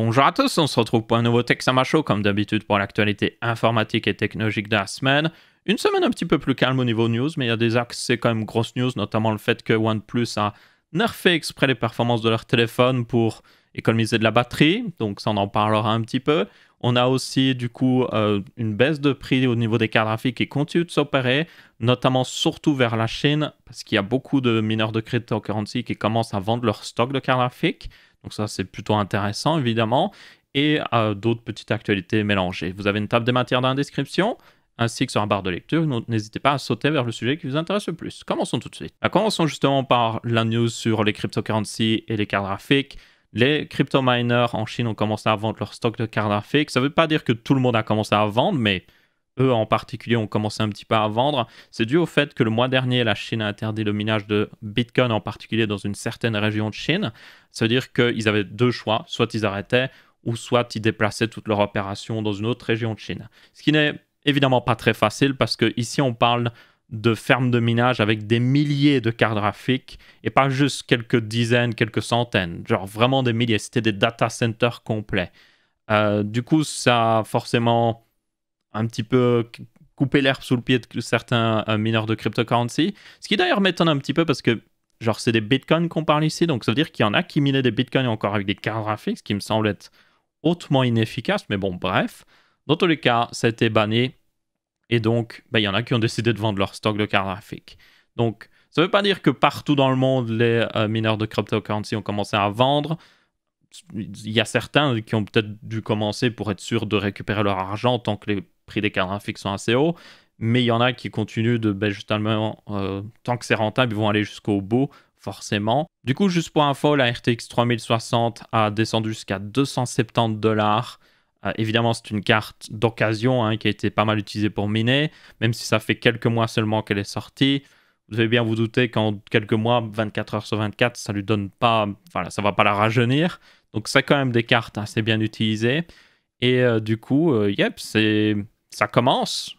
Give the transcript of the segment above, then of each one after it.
Bonjour à tous, on se retrouve pour un nouveau Texama Show comme d'habitude pour l'actualité informatique et technologique de la semaine. Une semaine un petit peu plus calme au niveau news, mais il y a des C'est quand même grosse news, notamment le fait que OnePlus a nerfé exprès les performances de leur téléphone pour économiser de la batterie, donc ça on en parlera un petit peu. On a aussi du coup euh, une baisse de prix au niveau des cartes graphiques qui continue de s'opérer, notamment surtout vers la Chine, parce qu'il y a beaucoup de mineurs de cryptocurrency qui commencent à vendre leur stock de cartes graphiques. Donc ça, c'est plutôt intéressant, évidemment. Et euh, d'autres petites actualités mélangées. Vous avez une table des matières dans la description, ainsi que sur la barre de lecture. N'hésitez pas à sauter vers le sujet qui vous intéresse le plus. Commençons tout de suite. Bah, commençons justement par la news sur les cryptocurrencies et les cartes graphiques. Les crypto-miners en Chine ont commencé à vendre leur stock de cartes graphiques. Ça ne veut pas dire que tout le monde a commencé à vendre, mais eux en particulier ont commencé un petit peu à vendre, c'est dû au fait que le mois dernier, la Chine a interdit le minage de Bitcoin en particulier dans une certaine région de Chine. Ça veut dire qu'ils avaient deux choix, soit ils arrêtaient ou soit ils déplaçaient toute leur opération dans une autre région de Chine. Ce qui n'est évidemment pas très facile parce qu'ici, on parle de fermes de minage avec des milliers de cartes graphiques et pas juste quelques dizaines, quelques centaines, genre vraiment des milliers, c'était des data centers complets. Euh, du coup, ça a forcément un petit peu euh, couper l'herbe sous le pied de certains euh, mineurs de cryptocurrency. Ce qui d'ailleurs m'étonne un petit peu parce que, genre, c'est des bitcoins qu'on parle ici, donc ça veut dire qu'il y en a qui minaient des bitcoins encore avec des cartes graphiques, ce qui me semble être hautement inefficace, mais bon, bref. Dans tous les cas, ça a été banni. Et donc, bah, il y en a qui ont décidé de vendre leur stock de cartes graphiques. Donc, ça ne veut pas dire que partout dans le monde, les euh, mineurs de cryptocurrency ont commencé à vendre. Il y a certains qui ont peut-être dû commencer pour être sûrs de récupérer leur argent tant que les prix des cartes graphiques sont assez hauts, mais il y en a qui continuent de, ben, justement, euh, tant que c'est rentable, ils vont aller jusqu'au bout, forcément. Du coup, juste pour info, la RTX 3060 a descendu jusqu'à 270 dollars. Euh, évidemment, c'est une carte d'occasion hein, qui a été pas mal utilisée pour miner, même si ça fait quelques mois seulement qu'elle est sortie. Vous devez bien vous douter qu'en quelques mois, 24 heures sur 24, ça lui donne pas, voilà, ça va pas la rajeunir. Donc c'est quand même des cartes assez bien utilisées. Et euh, du coup, yep, c'est ça commence.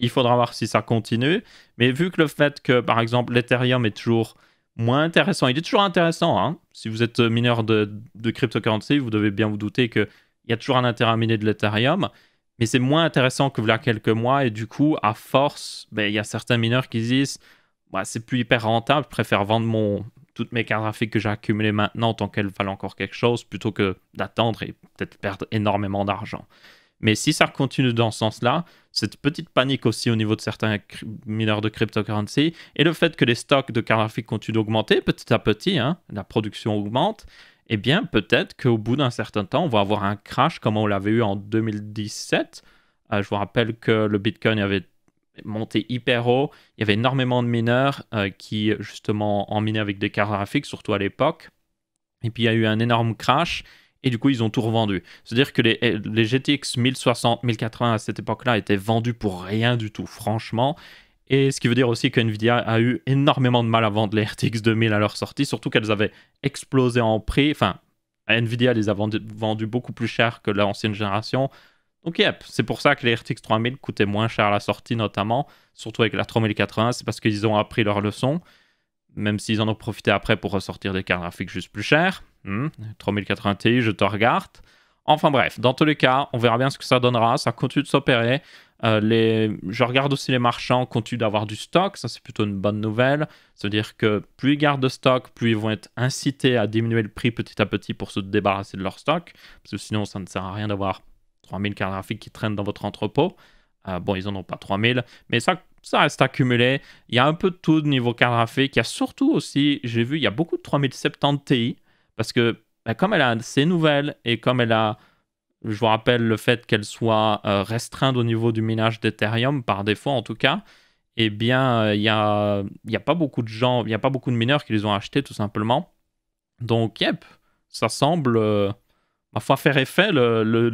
Il faudra voir si ça continue. Mais vu que le fait que, par exemple, l'Ethereum est toujours moins intéressant, il est toujours intéressant. Hein. si vous êtes mineur de, de cryptocurrency, vous devez bien vous douter qu'il y a toujours un intérêt à miner de l'Ethereum. Mais c'est moins intéressant que là quelques mois. Et du coup, à force, ben, il y a certains mineurs qui disent bah, c'est plus hyper rentable, je préfère vendre mon, toutes mes cartes graphiques que j'ai accumulées maintenant tant qu'elles valent encore quelque chose plutôt que d'attendre et peut-être perdre énormément d'argent. Mais si ça continue dans ce sens-là, cette petite panique aussi au niveau de certains mineurs de cryptocurrency et le fait que les stocks de graphiques continuent d'augmenter petit à petit, hein, la production augmente, eh bien peut-être qu'au bout d'un certain temps, on va avoir un crash comme on l'avait eu en 2017. Euh, je vous rappelle que le Bitcoin avait monté hyper haut, il y avait énormément de mineurs euh, qui justement en minaient avec des cartes graphiques, surtout à l'époque. Et puis il y a eu un énorme crash et du coup ils ont tout revendu. C'est-à-dire que les, les, GTX 1060, 1080 à cette époque-là étaient vendus pour rien du tout, franchement. Et ce qui veut dire aussi que Nvidia a eu énormément de mal à vendre les RTX 2000 à leur sortie, surtout qu'elles avaient explosé en prix. Enfin, Nvidia les a vendus beaucoup plus cher que l'ancienne génération. Donc, yep, c'est pour ça que les RTX 3000 coûtaient moins cher à la sortie, notamment, surtout avec la 3080, c'est parce qu'ils ont appris leur leçon, même s'ils en ont profité après pour ressortir des cartes graphiques juste plus chères. 3080 hmm, Ti, je te regarde. Enfin bref, dans tous les cas, on verra bien ce que ça donnera. Ça continue de s'opérer. Euh, les... Je regarde aussi les marchands continuent d'avoir du stock. Ça, c'est plutôt une bonne nouvelle. C'est-à-dire que plus ils gardent de stock, plus ils vont être incités à diminuer le prix petit à petit pour se débarrasser de leur stock. Parce que sinon, ça ne sert à rien d'avoir 3000 cartes graphiques qui traînent dans votre entrepôt. Euh, bon, ils n'en ont pas 3000, mais ça, ça reste accumulé. Il y a un peu de tout de niveau cartes graphiques Il y a surtout aussi, j'ai vu, il y a beaucoup de 3070 Ti parce que bah, comme elle a ses nouvelles et comme elle a, je vous rappelle, le fait qu'elle soit euh, restreinte au niveau du minage d'Ethereum, par défaut en tout cas, eh bien, euh, il n'y a, y a pas beaucoup de gens, il a pas beaucoup de mineurs qui les ont achetés tout simplement. Donc, yep, ça semble, à euh, bah, faire effet le, le,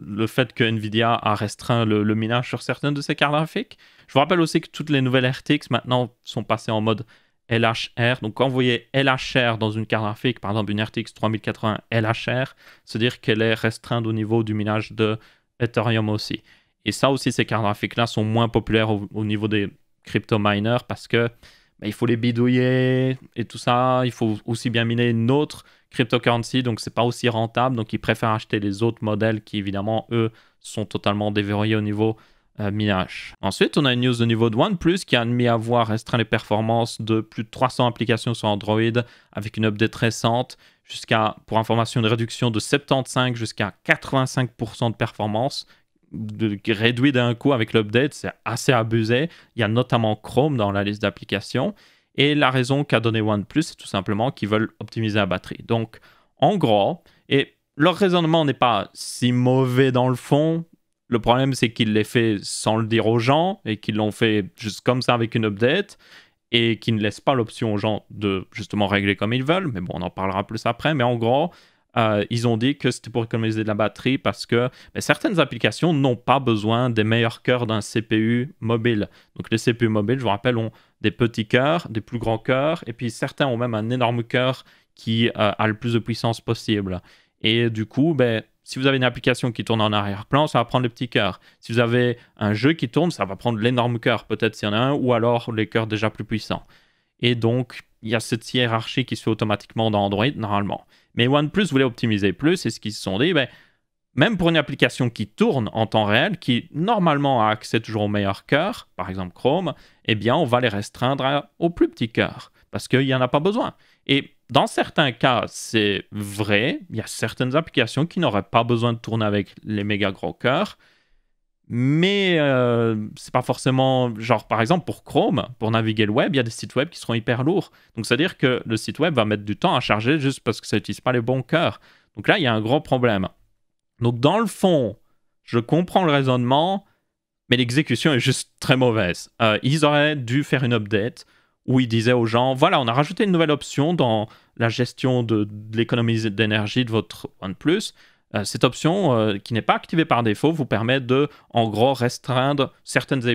le, fait que Nvidia a restreint le, le minage sur certaines de ses cartes graphiques. Je vous rappelle aussi que toutes les nouvelles RTX maintenant sont passées en mode LHR. Donc quand vous voyez LHR dans une carte graphique, par exemple une RTX 3080 LHR, c'est dire qu'elle est restreinte au niveau du minage de Ethereum aussi. Et ça aussi, ces cartes graphiques-là sont moins populaires au, niveau des crypto-miners parce que ben, il faut les bidouiller et tout ça. Il faut aussi bien miner une autre cryptocurrency, donc c'est pas aussi rentable. Donc ils préfèrent acheter les autres modèles qui, évidemment, eux, sont totalement déverrouillés au niveau euh, Ensuite, on a une news de niveau de OnePlus qui a admis avoir restreint les performances de plus de 300 applications sur Android avec une update récente jusqu'à, pour information, une réduction de 75 jusqu'à 85% de performance de, réduit d'un coup avec l'update, c'est assez abusé. Il y a notamment Chrome dans la liste d'applications. Et la raison qu'a donné OnePlus, c'est tout simplement qu'ils veulent optimiser la batterie. Donc, en gros, et leur raisonnement n'est pas si mauvais dans le fond, le problème, c'est qu'ils les fait sans le dire aux gens et qu'ils l'ont fait juste comme ça avec une update et qu'ils ne laissent pas l'option aux gens de justement régler comme ils veulent. Mais bon, on en parlera plus après. Mais en gros, euh, ils ont dit que c'était pour économiser de la batterie parce que ben, certaines applications n'ont pas besoin des meilleurs cœurs d'un CPU mobile. Donc les CPU mobiles, je vous rappelle, ont des petits cœurs, des plus grands cœurs, et puis certains ont même un énorme cœur qui euh, a le plus de puissance possible. Et du coup, ben, si vous avez une application qui tourne en arrière-plan, ça va prendre le petit cœur. Si vous avez un jeu qui tourne, ça va prendre l'énorme cœur, peut-être s'il y en a un, ou alors les cœurs déjà plus puissants. Et donc, il y a cette hiérarchie qui se fait automatiquement dans Android, normalement. Mais OnePlus voulait optimiser plus, et ce qu'ils se sont dit, ben, même pour une application qui tourne en temps réel, qui normalement a accès toujours au meilleur cœur, par exemple Chrome, eh bien, on va les restreindre au plus petit cœur, parce qu'il n'y en a pas besoin. Et dans certains cas, c'est vrai. Il y a certaines applications qui n'auraient pas besoin de tourner avec les méga gros cœurs. Mais ce euh, c'est pas forcément. Genre, par exemple, pour Chrome, pour naviguer le web, il y a des sites web qui seront hyper lourds. Donc, c'est-à-dire que le site web va mettre du temps à charger juste parce que ça n'utilise pas les bons cœurs. Donc là, il y a un gros problème. Donc, dans le fond, je comprends le raisonnement, mais l'exécution est juste très mauvaise. Euh, ils auraient dû faire une update où il disait aux gens, voilà, on a rajouté une nouvelle option dans la gestion de, l'économie d'énergie de votre OnePlus. Euh, cette option, euh, qui n'est pas activée par défaut, vous permet de, en gros, restreindre certaines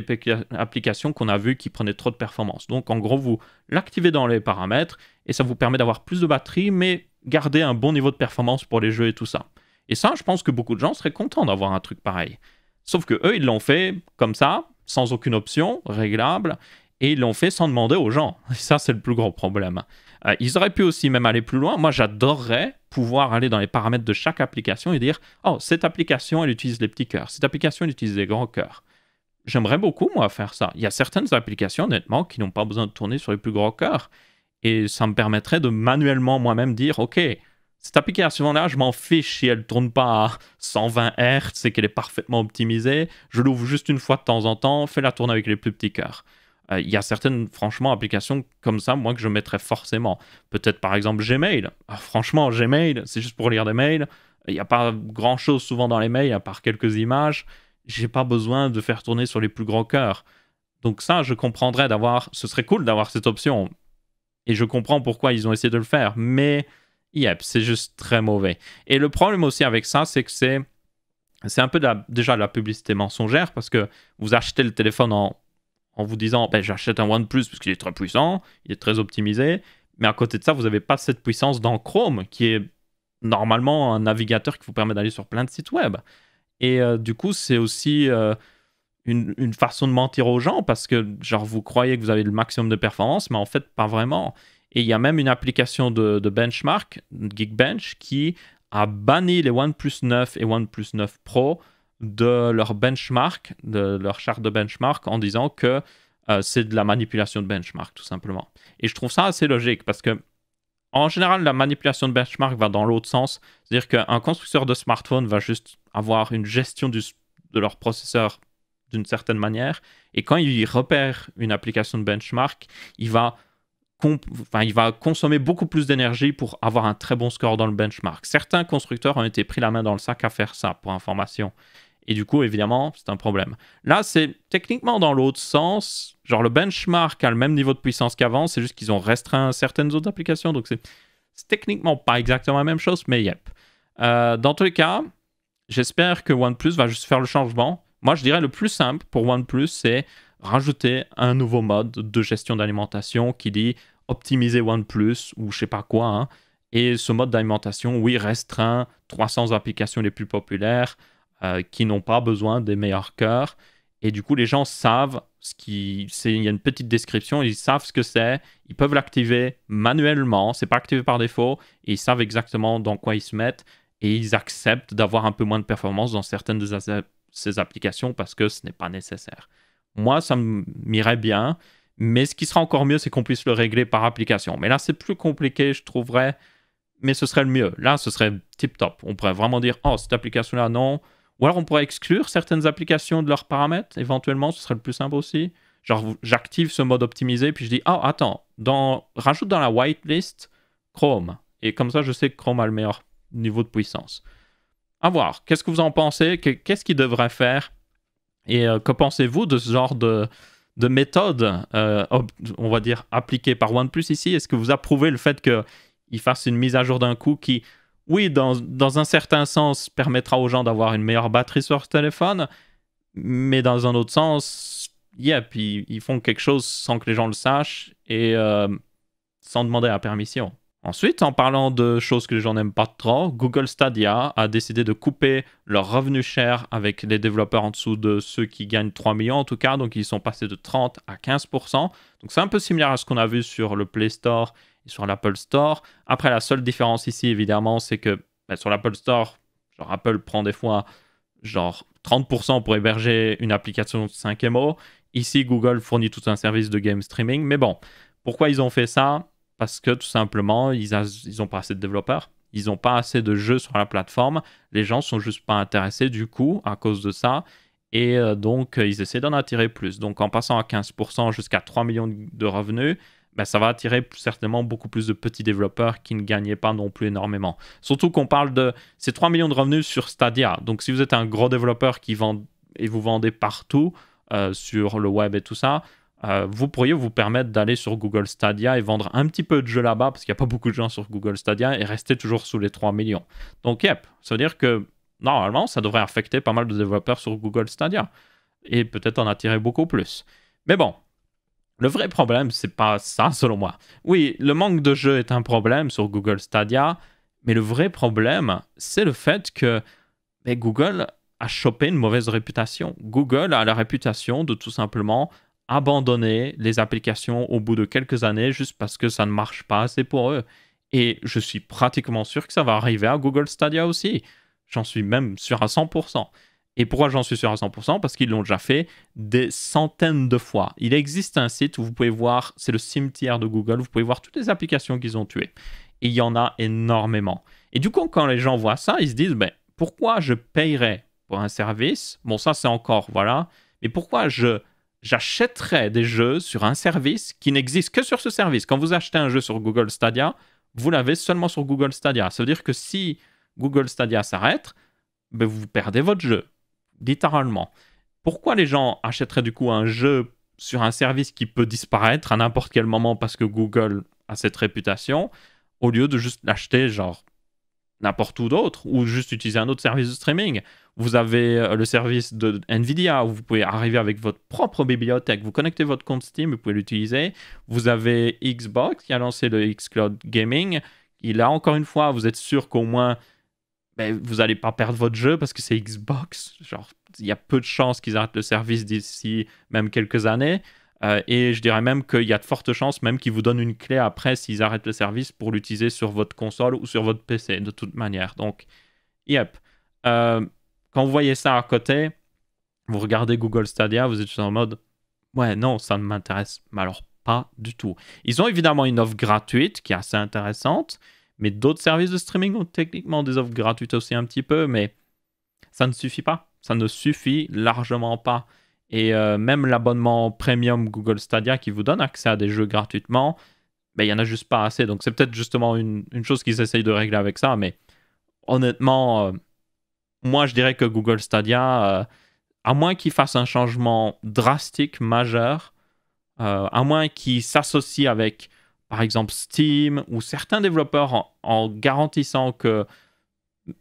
applications qu'on a vues qui prenaient trop de performance. Donc, en gros, vous l'activez dans les paramètres et ça vous permet d'avoir plus de batterie, mais garder un bon niveau de performance pour les jeux et tout ça. Et ça, je pense que beaucoup de gens seraient contents d'avoir un truc pareil. Sauf que eux, ils l'ont fait comme ça, sans aucune option réglable et ils l'ont fait sans demander aux gens. ça, c'est le plus gros problème. Euh, ils auraient pu aussi même aller plus loin. Moi, j'adorerais pouvoir aller dans les paramètres de chaque application et dire Oh, cette application, elle utilise les petits cœurs. Cette application, elle utilise les grands cœurs. J'aimerais beaucoup, moi, faire ça. Il y a certaines applications, honnêtement, qui n'ont pas besoin de tourner sur les plus gros cœurs. Et ça me permettrait de manuellement moi-même dire Ok, cette application-là, je m'en fiche si elle ne tourne pas à 120 Hz et qu'elle est parfaitement optimisée. Je l'ouvre juste une fois de temps en temps, fais la tourner avec les plus petits cœurs. Euh, il y a certaines, franchement, applications comme ça, moi, que je mettrais forcément. Peut-être, par exemple, Gmail. Ah, franchement, Gmail, c'est juste pour lire des mails. Il n'y a pas grand-chose souvent dans les mails, à part quelques images. J'ai pas besoin de faire tourner sur les plus gros cœurs. Donc ça, je comprendrais d'avoir... Ce serait cool d'avoir cette option. Et je comprends pourquoi ils ont essayé de le faire. Mais, yep, c'est juste très mauvais. Et le problème aussi avec ça, c'est que c'est... C'est un peu déjà de la publicité mensongère parce que vous achetez le téléphone en en vous disant ben, j'achète un OnePlus parce qu'il est très puissant, il est très optimisé, mais à côté de ça, vous n'avez pas cette puissance dans Chrome qui est normalement un navigateur qui vous permet d'aller sur plein de sites web. Et euh, du coup, c'est aussi euh, une, façon de mentir aux gens parce que, genre, vous croyez que vous avez le maximum de performance, mais en fait, pas vraiment. Et il y a même une application de, de benchmark, Geekbench, qui a banni les OnePlus 9 et OnePlus 9 Pro de leur benchmark, de leur charte de benchmark, en disant que euh, c'est de la manipulation de benchmark, tout simplement. Et je trouve ça assez logique parce que, en général, la manipulation de benchmark va dans l'autre sens. C'est-à-dire qu'un constructeur de smartphone va juste avoir une gestion de leur processeur d'une certaine manière. Et quand il repère une application de benchmark, il va consommer beaucoup plus d'énergie pour avoir un très bon score dans le benchmark. Certains constructeurs ont été pris la main dans le sac à faire ça, pour information. Et du coup, évidemment, c'est un problème. Là, c'est techniquement dans l'autre sens. Genre, le benchmark a le même niveau de puissance qu'avant, c'est juste qu'ils ont restreint certaines autres applications. Donc, c'est techniquement pas exactement la même chose, mais yep. Euh, dans tous les cas, j'espère que OnePlus va juste faire le changement. Moi, je dirais le plus simple pour OnePlus, c'est rajouter un nouveau mode de gestion d'alimentation qui dit optimiser OnePlus ou je sais pas quoi. Hein. Et ce mode d'alimentation, oui, restreint 300 applications les plus populaires. Euh, qui n'ont pas besoin des meilleurs cœurs. Et du coup, les gens savent ce qui. Il y a une petite description, ils savent ce que c'est, ils peuvent l'activer manuellement, c'est pas activé par défaut, et ils savent exactement dans quoi ils se mettent, et ils acceptent d'avoir un peu moins de performance dans certaines de ces applications parce que ce n'est pas nécessaire. Moi, ça m'irait bien, mais ce qui sera encore mieux, c'est qu'on puisse le régler par application. Mais là, c'est plus compliqué, je trouverais, mais ce serait le mieux. Là, ce serait tip top. On pourrait vraiment dire, oh, cette application-là, non ou alors on pourrait exclure certaines applications de leurs paramètres, éventuellement, ce serait le plus simple aussi. Genre, j'active ce mode optimisé, puis je dis, ah, oh, attends, dans... rajoute dans la whitelist Chrome. Et comme ça, je sais que Chrome a le meilleur niveau de puissance. À voir, qu'est-ce que vous en pensez Qu'est-ce qu'il devrait faire Et euh, que pensez-vous de ce genre de, méthode, euh, on va dire, appliquée par OnePlus ici Est-ce que vous approuvez le fait qu'il fasse une mise à jour d'un coup qui oui, dans, un certain sens, permettra aux gens d'avoir une meilleure batterie sur leur téléphone, mais dans un autre sens, yep, ils font quelque chose sans que les gens le sachent et euh, sans demander la permission. Ensuite, en parlant de choses que les gens n'aiment pas trop, Google Stadia a décidé de couper leurs revenus chers avec les développeurs en dessous de ceux qui gagnent 3 millions en tout cas, donc ils sont passés de 30 à 15%. Donc c'est un peu similaire à ce qu'on a vu sur le Play Store sur l'Apple Store. Après, la seule différence ici, évidemment, c'est que ben, sur l'Apple Store, genre Apple prend des fois genre 30% pour héberger une application 5MO. Ici, Google fournit tout un service de game streaming. Mais bon, pourquoi ils ont fait ça Parce que tout simplement, ils n'ont pas assez de développeurs. Ils n'ont pas assez de jeux sur la plateforme. Les gens sont juste pas intéressés du coup à cause de ça. Et euh, donc, ils essaient d'en attirer plus. Donc, en passant à 15% jusqu'à 3 millions de revenus, ben, ça va attirer certainement beaucoup plus de petits développeurs qui ne gagnaient pas non plus énormément. Surtout qu'on parle de ces 3 millions de revenus sur Stadia. Donc si vous êtes un gros développeur qui vend et vous vendez partout euh, sur le web et tout ça, euh, vous pourriez vous permettre d'aller sur Google Stadia et vendre un petit peu de jeux là-bas, parce qu'il n'y a pas beaucoup de gens sur Google Stadia, et rester toujours sous les 3 millions. Donc, yep, ça veut dire que normalement, ça devrait affecter pas mal de développeurs sur Google Stadia, et peut-être en attirer beaucoup plus. Mais bon, le vrai problème, c'est pas ça, selon moi. Oui, le manque de jeux est un problème sur Google Stadia, mais le vrai problème, c'est le fait que ben, Google a chopé une mauvaise réputation. Google a la réputation de tout simplement abandonner les applications au bout de quelques années juste parce que ça ne marche pas assez pour eux. Et je suis pratiquement sûr que ça va arriver à Google Stadia aussi. J'en suis même sûr à 100%. Et pourquoi j'en suis sûr à 100% Parce qu'ils l'ont déjà fait des centaines de fois. Il existe un site où vous pouvez voir, c'est le cimetière de Google, vous pouvez voir toutes les applications qu'ils ont tuées. Et il y en a énormément. Et du coup, quand les gens voient ça, ils se disent, ben, pourquoi je payerais pour un service Bon, ça c'est encore, voilà. Mais pourquoi je j'achèterais des jeux sur un service qui n'existe que sur ce service Quand vous achetez un jeu sur Google Stadia, vous l'avez seulement sur Google Stadia. Ça veut dire que si Google Stadia s'arrête, ben, vous perdez votre jeu littéralement. Pourquoi les gens achèteraient du coup un jeu sur un service qui peut disparaître à n'importe quel moment parce que Google a cette réputation, au lieu de juste l'acheter genre n'importe où d'autre ou juste utiliser un autre service de streaming. Vous avez euh, le service de Nvidia où vous pouvez arriver avec votre propre bibliothèque, vous connectez votre compte Steam, vous pouvez l'utiliser. Vous avez Xbox qui a lancé le Xcloud Gaming. Il là, encore une fois, vous êtes sûr qu'au moins ben, vous n'allez pas perdre votre jeu parce que c'est Xbox. Genre, il y a peu de chances qu'ils arrêtent le service d'ici même quelques années. Euh, et je dirais même qu'il y a de fortes chances même qu'ils vous donnent une clé après s'ils arrêtent le service pour l'utiliser sur votre console ou sur votre PC de toute manière. Donc, yep. Euh, quand vous voyez ça à côté, vous regardez Google Stadia, vous êtes en mode ouais non, ça ne m'intéresse alors pas du tout. Ils ont évidemment une offre gratuite qui est assez intéressante. Mais d'autres services de streaming ont techniquement des offres gratuites aussi un petit peu, mais ça ne suffit pas. Ça ne suffit largement pas. Et euh, même l'abonnement premium Google Stadia qui vous donne accès à des jeux gratuitement, ben, il n'y en a juste pas assez. Donc c'est peut-être justement une, une chose qu'ils essayent de régler avec ça. Mais honnêtement, euh, moi je dirais que Google Stadia, euh, à moins qu'il fasse un changement drastique, majeur, à moins qu'il s'associe avec par exemple Steam ou certains développeurs en, garantissant que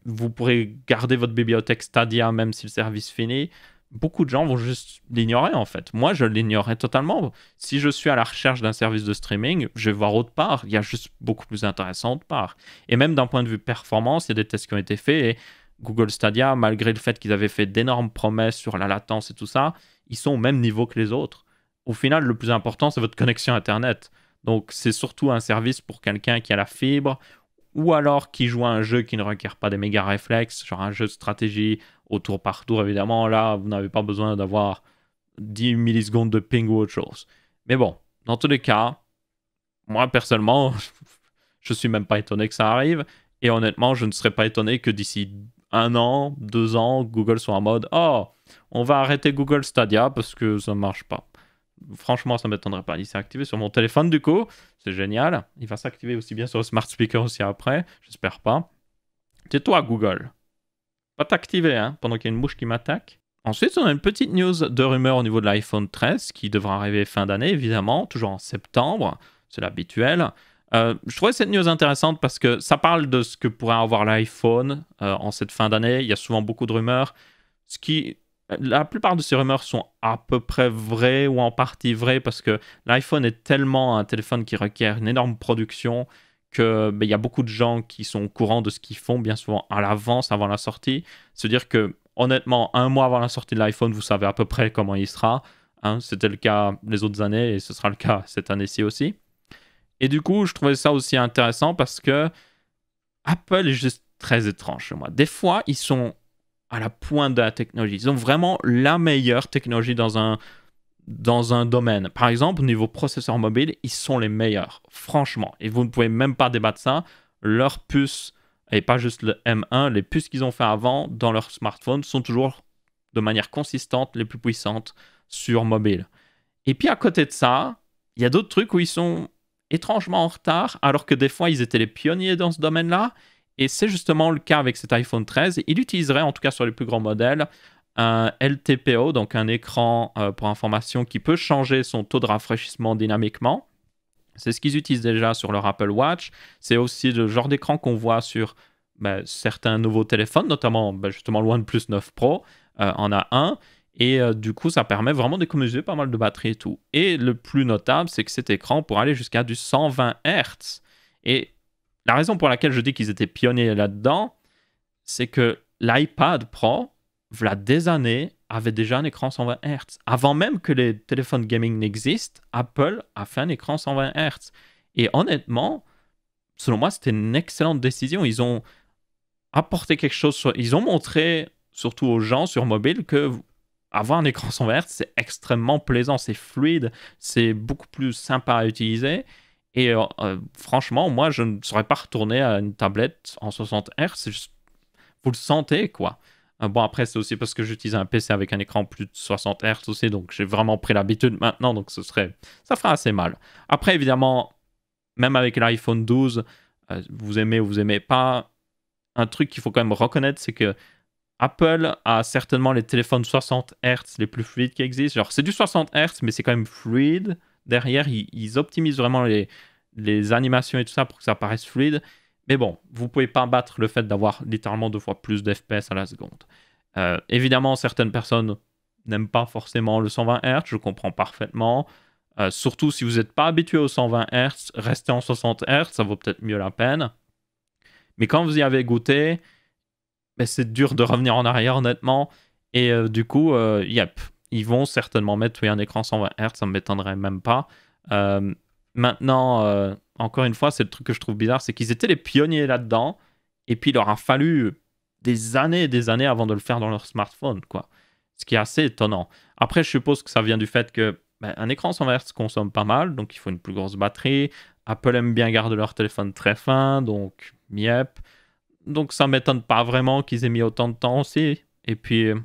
vous pourrez garder votre bibliothèque Stadia même si le service finit, beaucoup de gens vont juste l'ignorer en fait. Moi, je l'ignorais totalement. Si je suis à la recherche d'un service de streaming, je vais voir autre part. Il y a juste beaucoup plus intéressant autre part. Et même d'un point de vue performance, il y a des tests qui ont été faits et Google Stadia, malgré le fait qu'ils avaient fait d'énormes promesses sur la latence et tout ça, ils sont au même niveau que les autres. Au final, le plus important, c'est votre connexion Internet. Donc c'est surtout un service pour quelqu'un qui a la fibre ou alors qui joue à un jeu qui ne requiert pas des méga réflexes, genre un jeu de stratégie au tour par tour évidemment. Là, vous n'avez pas besoin d'avoir 10 millisecondes de ping ou autre chose. Mais bon, dans tous les cas, moi personnellement, je suis même pas étonné que ça arrive. Et honnêtement, je ne serais pas étonné que d'ici un an, deux ans, Google soit en mode Oh, on va arrêter Google Stadia parce que ça ne marche pas. Franchement, ça ne m'étonnerait pas. Il s'est activé sur mon téléphone, du coup. C'est génial. Il va s'activer aussi bien sur le smart speaker aussi après. J'espère pas. Tais-toi, Google. Pas t'activer, hein, pendant qu'il y a une mouche qui m'attaque. Ensuite, on a une petite news de rumeur au niveau de l'iPhone 13 qui devra arriver fin d'année, évidemment, toujours en septembre. C'est l'habituel. Euh, je trouvais cette news intéressante parce que ça parle de ce que pourrait avoir l'iPhone euh, en cette fin d'année. Il y a souvent beaucoup de rumeurs. Ce qui la plupart de ces rumeurs sont à peu près vraies ou en partie vraies parce que l'iPhone est tellement un téléphone qui requiert une énorme production que ben, il y a beaucoup de gens qui sont au courant de ce qu'ils font bien souvent à l'avance avant la sortie. Se dire que honnêtement, un mois avant la sortie de l'iPhone, vous savez à peu près comment il sera. Hein. C'était le cas les autres années et ce sera le cas cette année-ci aussi. Et du coup, je trouvais ça aussi intéressant parce que Apple est juste très étrange chez moi. Des fois, ils sont à la pointe de la technologie. Ils ont vraiment la meilleure technologie dans un, dans un domaine. Par exemple, au niveau processeur mobile, ils sont les meilleurs. Franchement. Et vous ne pouvez même pas débattre ça. Leurs puces, et pas juste le M1, les puces qu'ils ont fait avant dans leur smartphone sont toujours de manière consistante les plus puissantes sur mobile. Et puis à côté de ça, il y a d'autres trucs où ils sont étrangement en retard, alors que des fois ils étaient les pionniers dans ce domaine-là. Et c'est justement le cas avec cet iPhone 13. Il utiliserait, en tout cas sur les plus grands modèles, un LTPO, donc un écran euh, pour information qui peut changer son taux de rafraîchissement dynamiquement. C'est ce qu'ils utilisent déjà sur leur Apple Watch. C'est aussi le genre d'écran qu'on voit sur bah, certains nouveaux téléphones, notamment bah, justement le OnePlus 9 Pro euh, en a un. Et euh, du coup, ça permet vraiment d'économiser pas mal de batterie et tout. Et le plus notable, c'est que cet écran pourrait aller jusqu'à du 120 Hz. Et la raison pour laquelle je dis qu'ils étaient pionniers là-dedans, c'est que l'iPad Pro, voilà des années, avait déjà un écran 120 Hz. Avant même que les téléphones gaming n'existent, Apple a fait un écran 120 Hz. Et honnêtement, selon moi, c'était une excellente décision. Ils ont apporté quelque chose, ils ont montré surtout aux gens sur mobile que avoir un écran 120 Hz, c'est extrêmement plaisant, c'est fluide, c'est beaucoup plus sympa à utiliser. Et euh, euh, franchement, moi, je ne serais pas retourné à une tablette en 60 Hz. Vous le sentez, quoi. Euh, bon, après, c'est aussi parce que j'utilise un PC avec un écran plus de 60 Hz aussi, donc j'ai vraiment pris l'habitude maintenant, donc ce serait... ça ferait assez mal. Après, évidemment, même avec l'iPhone 12, vous aimez ou vous aimez pas, un truc qu'il faut quand même reconnaître, c'est que Apple a certainement les téléphones 60 Hz les plus fluides qui existent. Genre, c'est du 60 Hz, mais c'est quand même fluide derrière, ils, optimisent vraiment les, animations et tout ça pour que ça paraisse fluide. Mais bon, vous pouvez pas battre le fait d'avoir littéralement deux fois plus d'FPS à la seconde. Euh, évidemment, certaines personnes n'aiment pas forcément le 120 Hz, je comprends parfaitement. Euh, surtout si vous n'êtes pas habitué au 120 Hz, rester en 60 Hz, ça vaut peut-être mieux la peine. Mais quand vous y avez goûté, ben, c'est dur de revenir en arrière, honnêtement. Et euh, du coup, yep, ils vont certainement mettre un écran 120 Hz, ça ne m'étonnerait même pas. Euh, maintenant, euh, encore une fois, c'est le truc que je trouve bizarre, c'est qu'ils étaient les pionniers là-dedans, et puis il leur a fallu des années et des années avant de le faire dans leur smartphone, quoi. Ce qui est assez étonnant. Après, je suppose que ça vient du fait que ben, un écran 120 Hz consomme pas mal, donc il faut une plus grosse batterie. Apple aime bien garder leur téléphone très fin, donc yep. Donc ça m'étonne pas vraiment qu'ils aient mis autant de temps aussi. Et puis euh,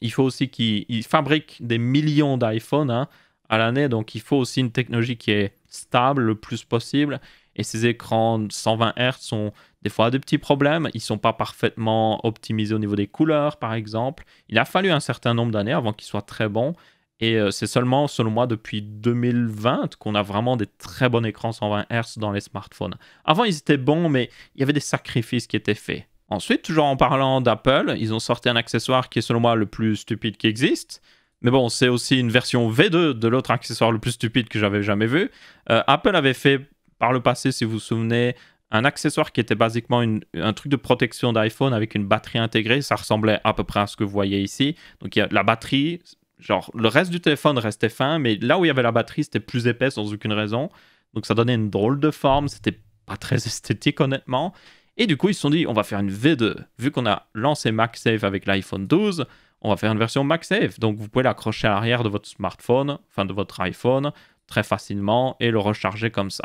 il faut aussi qu'ils fabriquent des millions d'iPhones hein, à l'année, donc il faut aussi une technologie qui est stable le plus possible. Et ces écrans 120 Hz sont des fois des petits problèmes. Ils ne sont pas parfaitement optimisés au niveau des couleurs, par exemple. Il a fallu un certain nombre d'années avant qu'ils soient très bons. Et euh, c'est seulement, selon moi, depuis 2020 qu'on a vraiment des très bons écrans 120 Hz dans les smartphones. Avant, ils étaient bons, mais il y avait des sacrifices qui étaient faits. Ensuite, toujours en parlant d'Apple, ils ont sorti un accessoire qui est selon moi le plus stupide qui existe. Mais bon, c'est aussi une version V2 de l'autre accessoire le plus stupide que j'avais jamais vu. Euh, Apple avait fait par le passé, si vous vous souvenez, un accessoire qui était basiquement un truc de protection d'iPhone avec une batterie intégrée. Ça ressemblait à peu près à ce que vous voyez ici. Donc il y a la batterie, genre le reste du téléphone restait fin, mais là où il y avait la batterie, c'était plus épais sans aucune raison. Donc ça donnait une drôle de forme, c'était pas très esthétique honnêtement. Et du coup, ils se sont dit, on va faire une V2. Vu qu'on a lancé MagSafe avec l'iPhone 12, on va faire une version MagSafe. Donc vous pouvez l'accrocher à l'arrière de votre smartphone, enfin de votre iPhone, très facilement et le recharger comme ça.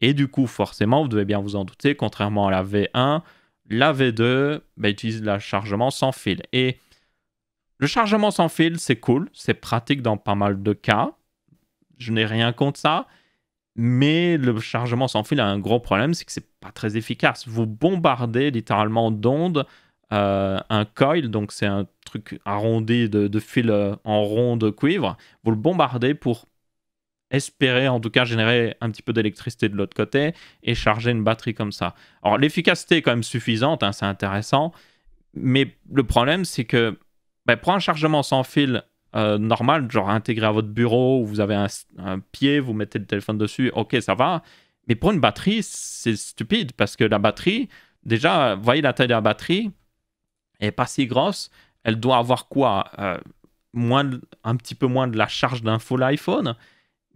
Et du coup, forcément, vous devez bien vous en douter, contrairement à la V1, la V2 bah, utilise le chargement sans fil. Et le chargement sans fil, c'est cool, c'est pratique dans pas mal de cas. Je n'ai rien contre ça mais le chargement sans fil a un gros problème, c'est que c'est pas très efficace. Vous bombardez littéralement d'ondes euh, un coil, donc c'est un truc arrondi de, fil euh, en rond de cuivre. Vous le bombardez pour espérer en tout cas générer un petit peu d'électricité de l'autre côté et charger une batterie comme ça. Alors l'efficacité est quand même suffisante, hein, c'est intéressant, mais le problème c'est que ben, pour un chargement sans fil euh, normal, genre intégré à votre bureau, vous avez un, pied, vous mettez le téléphone dessus, ok, ça va. Mais pour une batterie, c'est stupide parce que la batterie, déjà, voyez la taille de la batterie, elle n'est pas si grosse. Elle doit avoir quoi euh, Un petit peu moins de la charge d'un full iPhone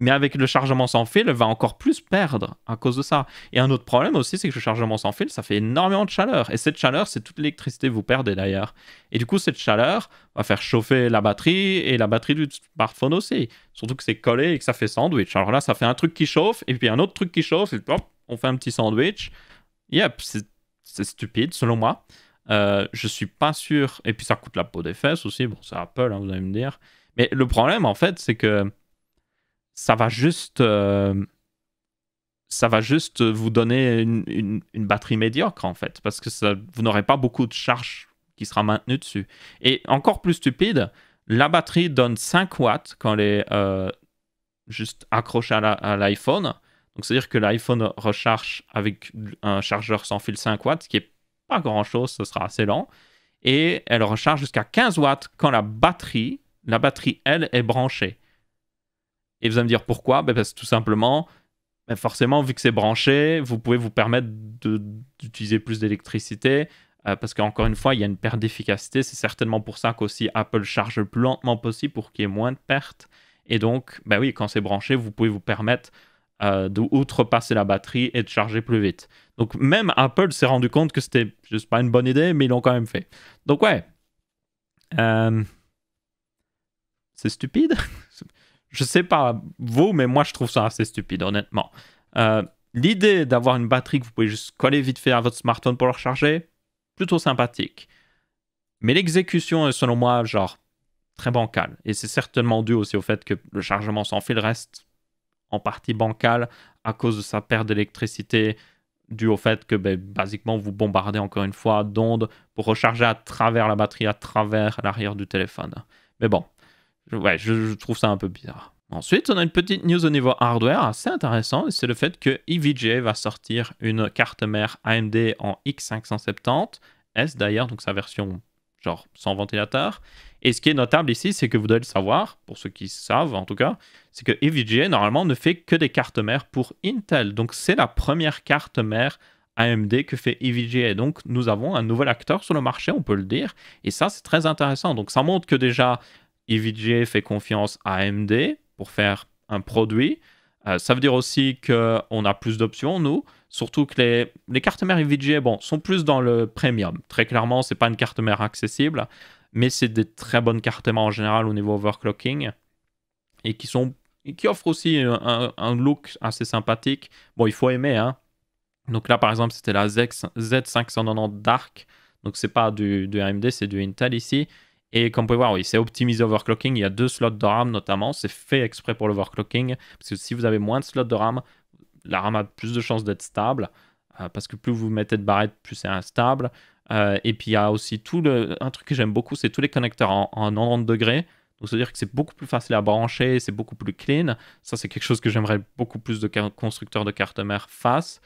mais avec le chargement sans fil, va encore plus perdre à cause de ça. Et un autre problème aussi, c'est que le chargement sans fil, ça fait énormément de chaleur. Et cette chaleur, c'est toute l'électricité que vous perdez d'ailleurs. Et du coup, cette chaleur va faire chauffer la batterie et la batterie du smartphone aussi. Surtout que c'est collé et que ça fait sandwich. Alors là, ça fait un truc qui chauffe et puis un autre truc qui chauffe et hop, on fait un petit sandwich. Yep, c'est stupide selon moi. Euh, je suis pas sûr. Et puis ça coûte la peau des fesses aussi. Bon, c'est Apple, hein, vous allez me dire. Mais le problème, en fait, c'est que ça va juste. Euh, ça va juste vous donner une, batterie médiocre, en fait, parce que vous n'aurez pas beaucoup de charge qui sera maintenue dessus. Et encore plus stupide, la batterie donne 5 watts quand elle est euh, juste accrochée à l'iPhone. Donc, c'est-à-dire que l'iPhone recharge avec un chargeur sans fil 5 watts, ce qui est pas grand-chose, ce sera assez lent. Et elle recharge jusqu'à 15 watts quand la batterie, la batterie, elle, est branchée. Et vous allez me dire pourquoi ben Parce que tout simplement, ben, forcément, vu que c'est branché, vous pouvez vous permettre d'utiliser plus d'électricité. Euh, parce qu'encore une fois, il y a une perte d'efficacité. C'est certainement pour ça qu'aussi Apple charge le plus lentement possible pour qu'il y ait moins de pertes. Et donc, ben oui, quand c'est branché, vous pouvez vous permettre euh, la batterie et de charger plus vite. Donc même Apple s'est rendu compte que c'était juste pas une bonne idée, mais ils l'ont quand même fait. Donc ouais. Euh... C'est stupide. Je sais pas vous, mais moi je trouve ça assez stupide, honnêtement. Euh, l'idée d'avoir une batterie que vous pouvez juste coller vite fait à votre smartphone pour le recharger, plutôt sympathique. Mais l'exécution est selon moi, genre, très bancale. Et c'est certainement dû aussi au fait que le chargement sans fil reste en partie bancal à cause de sa perte d'électricité, dû au fait que, ben, basiquement, vous bombardez encore une fois d'ondes pour recharger à travers la batterie, à travers l'arrière du téléphone. Mais bon, ouais, je, trouve ça un peu bizarre. Ensuite, on a une petite news au niveau hardware assez intéressant, c'est le fait que EVGA va sortir une carte mère AMD en X570 S d'ailleurs, donc sa version genre sans ventilateur. Et ce qui est notable ici, c'est que vous devez le savoir, pour ceux qui savent en tout cas, c'est que EVGA normalement ne fait que des cartes mères pour Intel. Donc c'est la première carte mère AMD que fait EVGA. Donc nous avons un nouvel acteur sur le marché, on peut le dire. Et ça, c'est très intéressant. Donc ça montre que déjà EVGA fait confiance à AMD pour faire un produit. Euh, ça veut dire aussi qu'on a plus d'options, nous. Surtout que les, les cartes mères EVGA bon, sont plus dans le premium. Très clairement, ce n'est pas une carte mère accessible, mais c'est des très bonnes cartes mères en général au niveau overclocking et qui, sont, qui offrent aussi un, look assez sympathique. Bon, il faut aimer. Hein. Donc là, par exemple, c'était la Z590 Dark. Donc c'est pas du AMD, c'est du Intel ici. Et comme vous pouvez voir, oui, c'est optimisé overclocking. Il y a deux slots de RAM notamment. C'est fait exprès pour l'overclocking. Parce que si vous avez moins de slots de RAM, la RAM a plus de chances d'être stable. Euh, parce que plus vous mettez de barrettes, plus c'est instable. Euh, et puis il y a aussi tout le. Un truc que j'aime beaucoup, c'est tous les connecteurs en, en 90 degrés. Donc, c'est-à-dire que c'est beaucoup plus facile à brancher, c'est beaucoup plus clean. Ça, c'est quelque chose que j'aimerais beaucoup plus de constructeurs de cartes mères fassent.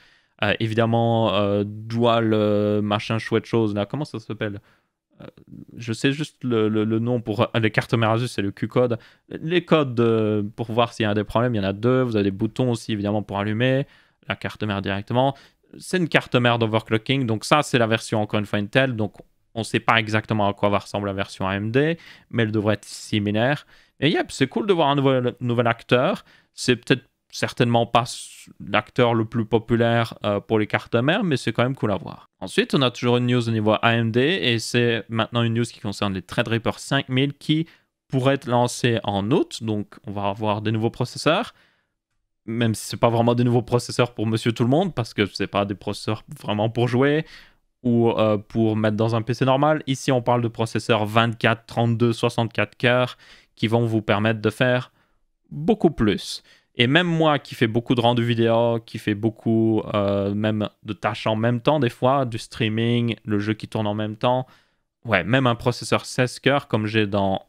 Euh, évidemment, euh, dual machin chouette chose, là, comment ça s'appelle je sais juste le, nom pour ah, les cartes Merasus, c'est le Q-code. Les codes euh, pour voir s'il y a des problèmes, il y en a deux. Vous avez des boutons aussi, évidemment, pour allumer la carte mère directement. C'est une carte mère d'overclocking, donc ça, c'est la version encore une fois Intel. Donc on sait pas exactement à quoi va ressembler la version AMD, mais elle devrait être similaire. Et yep, c'est cool de voir un nouvel, nouvel acteur. C'est peut-être certainement pas l'acteur le plus populaire euh, pour les cartes mères, mais c'est quand même cool à voir. Ensuite, on a toujours une news au niveau AMD et c'est maintenant une news qui concerne les Threadripper 5000 qui pourraient être lancés en août. Donc, on va avoir des nouveaux processeurs, même si c'est pas vraiment des nouveaux processeurs pour Monsieur Tout le Monde parce que c'est pas des processeurs vraiment pour jouer ou euh, pour mettre dans un PC normal. Ici, on parle de processeurs 24, 32, 64 cœurs qui vont vous permettre de faire beaucoup plus. Et même moi qui fais beaucoup de rendus vidéo, qui fais beaucoup euh, même de tâches en même temps des fois, du streaming, le jeu qui tourne en même temps, ouais, même un processeur 16 coeurs, comme j'ai dans...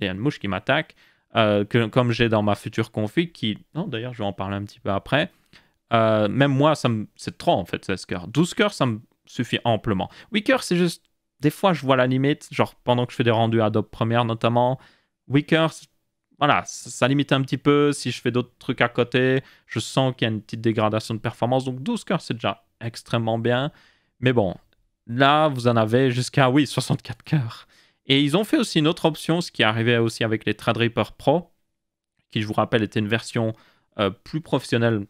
Il y a une mouche qui m'attaque, euh, que, comme j'ai dans ma future config, qui... Non, d'ailleurs, je vais en parler un petit peu après. Euh, même moi, ça me... c'est trop en fait, 16 coeurs. 12 coeurs, ça me suffit amplement. 8 coeurs, c'est juste... Des fois, je vois la limite, genre pendant que je fais des rendus Adobe Premiere notamment. 8 cœurs, voilà, ça limite un petit peu. Si je fais d'autres trucs à côté, je sens qu'il y a une petite dégradation de performance. Donc 12 cœurs, c'est déjà extrêmement bien. Mais bon, là, vous en avez jusqu'à, oui, 64 cœurs. Et ils ont fait aussi une autre option, ce qui arrivait aussi avec les Threadripper Pro, qui, je vous rappelle, était une version euh, plus professionnelle,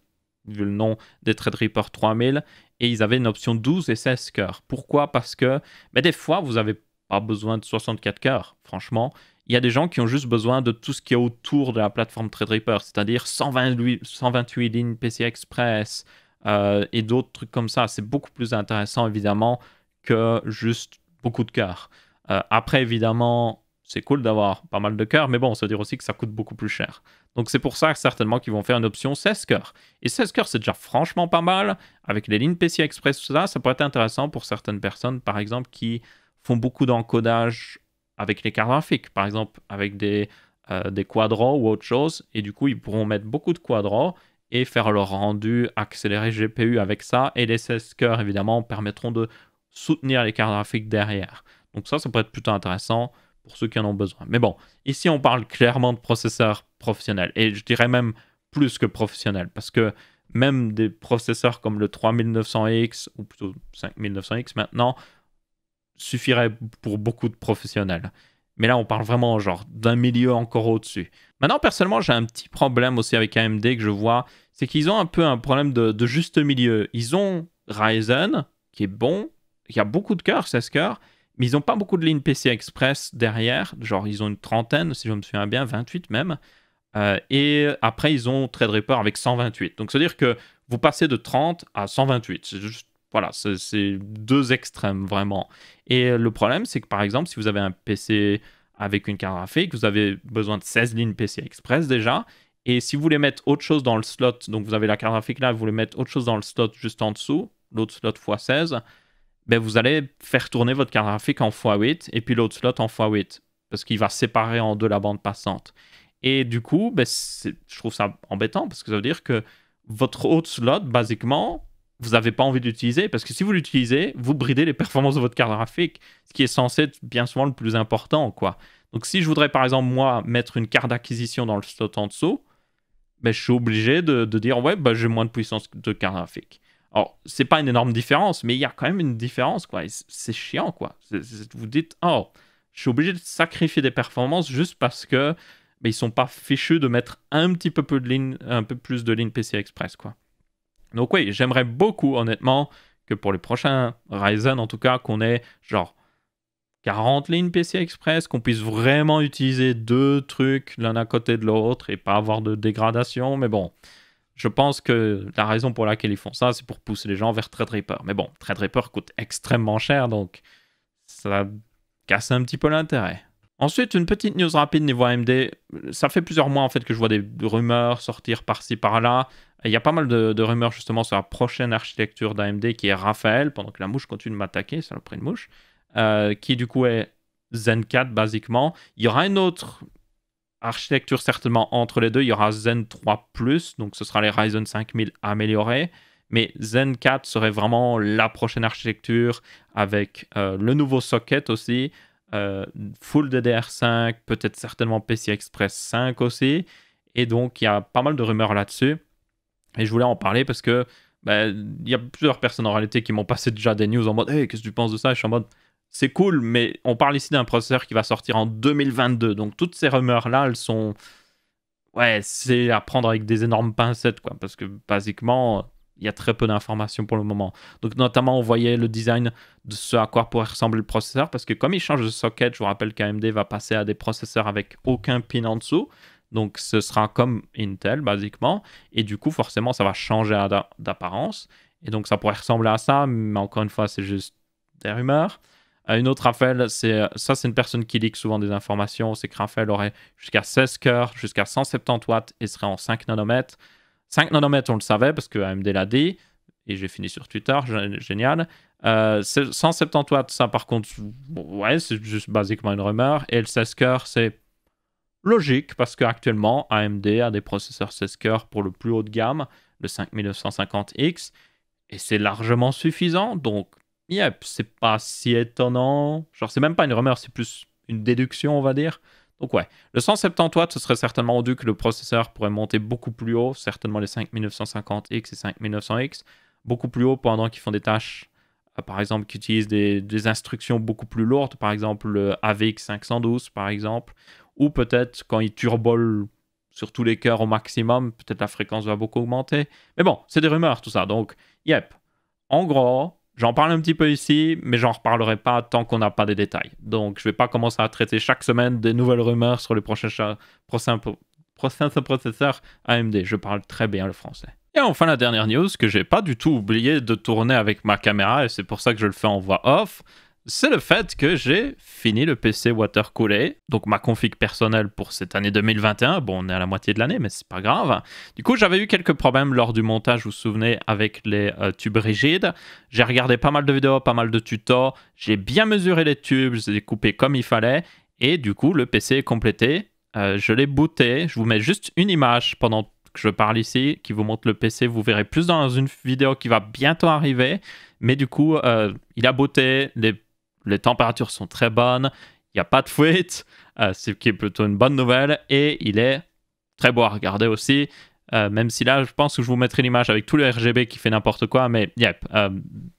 vu le nom, des Threadripper 3000. Et ils avaient une option 12 et 16 cœurs. Pourquoi Parce que mais ben, des fois, vous n'avez pas besoin de 64 cœurs, franchement il y a des gens qui ont juste besoin de tout ce qui est autour de la plateforme TradeRipper, c'est-à-dire 128 lignes PCI Express euh, et d'autres trucs comme ça. C'est beaucoup plus intéressant, évidemment, que juste beaucoup de cœurs. Euh, après, évidemment, c'est cool d'avoir pas mal de cœurs, mais bon, ça veut dire aussi que ça coûte beaucoup plus cher. Donc c'est pour ça certainement qu'ils vont faire une option 16 cœurs. Et 16 cœurs, c'est déjà franchement pas mal. Avec les lignes PCI Express, ça, ça pourrait être intéressant pour certaines personnes, par exemple, qui font beaucoup d'encodage avec les cartes graphiques, par exemple, avec des, quadros euh, des quadrants ou autre chose. Et du coup, ils pourront mettre beaucoup de quadros et faire leur rendu accéléré GPU avec ça. Et les 16 coeurs évidemment, permettront de soutenir les cartes graphiques derrière. Donc ça, ça peut être plutôt intéressant pour ceux qui en ont besoin. Mais bon, ici, on parle clairement de processeurs professionnels. Et je dirais même plus que professionnels. Parce que même des processeurs comme le 3900X, ou plutôt 5900X maintenant, suffirait pour beaucoup de professionnels. Mais là, on parle vraiment genre d'un milieu encore au-dessus. Maintenant, personnellement, j'ai un petit problème aussi avec AMD que je vois, c'est qu'ils ont un peu un problème de, juste milieu. Ils ont Ryzen, qui est bon, il a beaucoup de cœurs, 16 cœurs, mais ils n'ont pas beaucoup de lignes PC Express derrière, genre ils ont une trentaine, si je me souviens bien, 28 même. Euh, et après, ils ont Threadripper avec 128. Donc, ça veut dire que vous passez de 30 à 128. C'est juste voilà, c'est deux extrêmes vraiment. Et le problème, c'est que par exemple, si vous avez un PC avec une carte graphique, vous avez besoin de 16 lignes PC Express déjà. Et si vous voulez mettre autre chose dans le slot, donc vous avez la carte graphique là, vous voulez mettre autre chose dans le slot juste en dessous, l'autre slot x16, ben vous allez faire tourner votre carte graphique en x8 et puis l'autre slot en x8 parce qu'il va séparer en deux la bande passante. Et du coup, ben, je trouve ça embêtant parce que ça veut dire que votre autre slot, basiquement, vous n'avez pas envie d'utiliser, parce que si vous l'utilisez, vous bridez les performances de votre carte graphique, ce qui est censé être bien souvent le plus important. quoi. Donc si je voudrais par exemple, moi, mettre une carte d'acquisition dans le slot en dessous, ben, je suis obligé de, dire, ouais, ben, j'ai moins de puissance de carte graphique. Alors, c'est pas une énorme différence, mais il y a quand même une différence, quoi. C'est chiant, quoi. vous dites, oh, je suis obligé de sacrifier des performances juste parce que ben, ils sont pas fichus de mettre un petit peu, de ligne, un peu plus de lignes PC Express, quoi. Donc oui, j'aimerais beaucoup, honnêtement, que pour les prochains Ryzen, en tout cas, qu'on ait genre 40 lignes PCI Express, qu'on puisse vraiment utiliser deux trucs l'un à côté de l'autre et pas avoir de dégradation. Mais bon, je pense que la raison pour laquelle ils font ça, c'est pour pousser les gens vers Threadripper Mais bon, Threadripper coûte extrêmement cher, donc ça casse un petit peu l'intérêt. Ensuite, une petite news rapide niveau AMD. Ça fait plusieurs mois en fait que je vois des rumeurs sortir par-ci par-là. Il y a pas mal de, rumeurs justement sur la prochaine architecture d'AMD qui est Raphaël, pendant que la mouche continue de m'attaquer, ça le prix de mouche, euh, qui du coup est Zen 4 basiquement. Il y aura une autre architecture certainement entre les deux. Il y aura Zen 3 donc ce sera les Ryzen 5000 améliorés. Mais Zen 4 serait vraiment la prochaine architecture avec euh, le nouveau socket aussi, euh, full DDR5, peut-être certainement pc Express 5 aussi. Et donc, il y a pas mal de rumeurs là-dessus. Et je voulais en parler parce que bah, il y a plusieurs personnes en réalité qui m'ont passé déjà des news en mode Hey, qu'est-ce que tu penses de ça je suis en mode C'est cool, mais on parle ici d'un processeur qui va sortir en 2022. Donc, toutes ces rumeurs-là, elles sont. Ouais, c'est à prendre avec des énormes pincettes, quoi. Parce que, basiquement, il y a très peu d'informations pour le moment. Donc notamment, on voyait le design de ce à quoi pourrait ressembler le processeur, parce que comme il change de socket, je vous rappelle qu'AMD va passer à des processeurs avec aucun pin en dessous. Donc ce sera comme Intel, basiquement. Et du coup, forcément, ça va changer d'apparence. Et donc ça pourrait ressembler à ça, mais encore une fois, c'est juste des rumeurs. Euh, une autre Raphaël, c'est ça, c'est une personne qui lit souvent des informations. C'est que Raphaël aurait jusqu'à 16 cœurs, jusqu'à 170 watts et serait en 5 nanomètres. 5 nanomètres, on le savait parce que AMD l'a dit, et j'ai fini sur Twitter, génial. 170 euh, watts, ça par contre, ouais, c'est juste basiquement une rumeur. Et le 16 cœurs, c'est logique parce qu'actuellement, AMD a des processeurs 16 cœurs pour le plus haut de gamme, le 5950X, et c'est largement suffisant. Donc, yep, c'est pas si étonnant. Genre, c'est même pas une rumeur, c'est plus une déduction, on va dire. Donc ouais, le 170 w ce serait certainement dû que le processeur pourrait monter beaucoup plus haut, certainement les 5950X et 5900X, beaucoup plus haut pendant qu'ils font des tâches, euh, par exemple, qui utilisent des, des, instructions beaucoup plus lourdes, par exemple le AVX 512, par exemple, ou peut-être quand ils turbolent sur tous les cœurs au maximum, peut-être la fréquence va beaucoup augmenter. Mais bon, c'est des rumeurs, tout ça. Donc, yep. En gros, J'en parle un petit peu ici, mais j'en reparlerai pas tant qu'on n'a pas des détails. Donc, je vais pas commencer à traiter chaque semaine des nouvelles rumeurs sur les prochains, prochains, processeurs AMD. Je parle très bien le français. Et enfin, la dernière news que j'ai pas du tout oublié de tourner avec ma caméra, et c'est pour ça que je le fais en voix off, c'est le fait que j'ai fini le PC water donc ma config personnelle pour cette année 2021. Bon, on est à la moitié de l'année, mais c'est pas grave. Du coup, j'avais eu quelques problèmes lors du montage, vous vous souvenez, avec les euh, tubes rigides. J'ai regardé pas mal de vidéos, pas mal de tutos. J'ai bien mesuré les tubes, je les ai coupés comme il fallait. Et du coup, le PC est complété. Euh, je l'ai booté. Je vous mets juste une image pendant que je parle ici, qui vous montre le PC. Vous verrez plus dans une vidéo qui va bientôt arriver. Mais du coup, euh, il a booté, les les températures sont très bonnes, il n'y a pas de fuite, c'est euh, ce qui est plutôt une bonne nouvelle, et il est très beau à regarder aussi. Euh, même si là, je pense que je vous mettrai l'image avec tout le RGB qui fait n'importe quoi, mais yep, euh,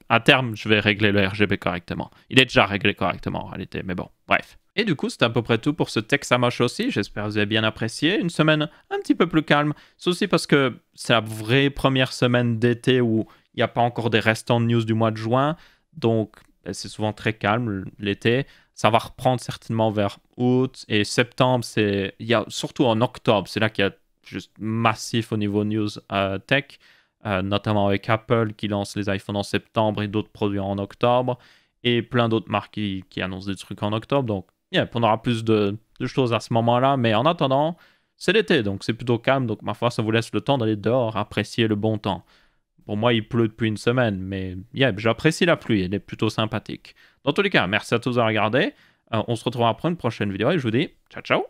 à terme, je vais régler le RGB correctement. Il est déjà réglé correctement en réalité, mais bon, bref. Et du coup, c'est à peu près tout pour ce Texamoche aussi. J'espère que vous avez bien apprécié. Une semaine un petit peu plus calme. C'est aussi parce que c'est la vraie première semaine d'été où il n'y a pas encore des restants de news du mois de juin. Donc, c'est souvent très calme l'été. Ça va reprendre certainement vers août et septembre. C'est, il y a surtout en octobre, c'est là qu'il y a juste massif au niveau news euh, tech, euh, notamment avec Apple qui lance les iPhones en septembre et d'autres produits en octobre et plein d'autres marques qui, qui, annoncent des trucs en octobre. Donc, on aura plus de, de choses à ce moment-là. Mais en attendant, c'est l'été, donc c'est plutôt calme. Donc, ma foi, ça vous laisse le temps d'aller dehors, apprécier le bon temps. Pour moi, il pleut depuis une semaine, mais j'apprécie la pluie, elle est plutôt sympathique. Dans tous les cas, merci à tous d'avoir regardé. Euh, on se retrouve après une prochaine vidéo et je vous dis ciao ciao